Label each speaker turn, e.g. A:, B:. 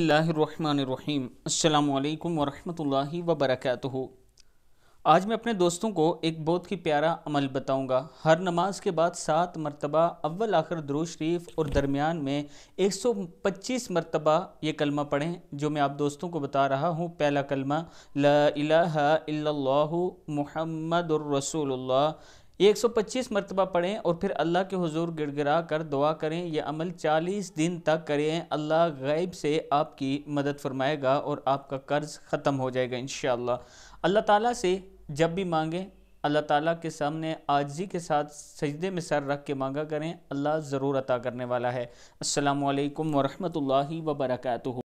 A: रहीम अल्लाम वरहमतुल्लाहि वबरकatuhu आज मैं अपने दोस्तों को एक बहुत ही प्यारा अमल बताऊंगा हर नमाज के बाद सात मरतबा अव्वल आखिर दरूज शरीफ और दरमियान में 125 मरतबा ये कलमा पढ़ें जो मैं आप दोस्तों को बता रहा हूँ पहला कलमा ला इलाहा इल्लल्लाहु मुहम्मदुर یہ ایک سو پچیس مرتبہ پڑھیں اور پھر اللہ کے حضور گڑ گرا کر دعا کریں یہ عمل چالیس دن تک کریں اللہ غیب سے آپ کی مدد فرمائے گا اور آپ کا قرض ختم ہو جائے گا انشاءاللہ اللہ اللہ تعالیٰ سے جب بھی مانگیں اللہ تعالیٰ کے سامنے آجزی کے ساتھ سجدے میں سر رکھ کے مانگا کریں اللہ ضرور عطا کرنے والا ہے السلام علیکم ورحمۃ اللہ وبرکاتہ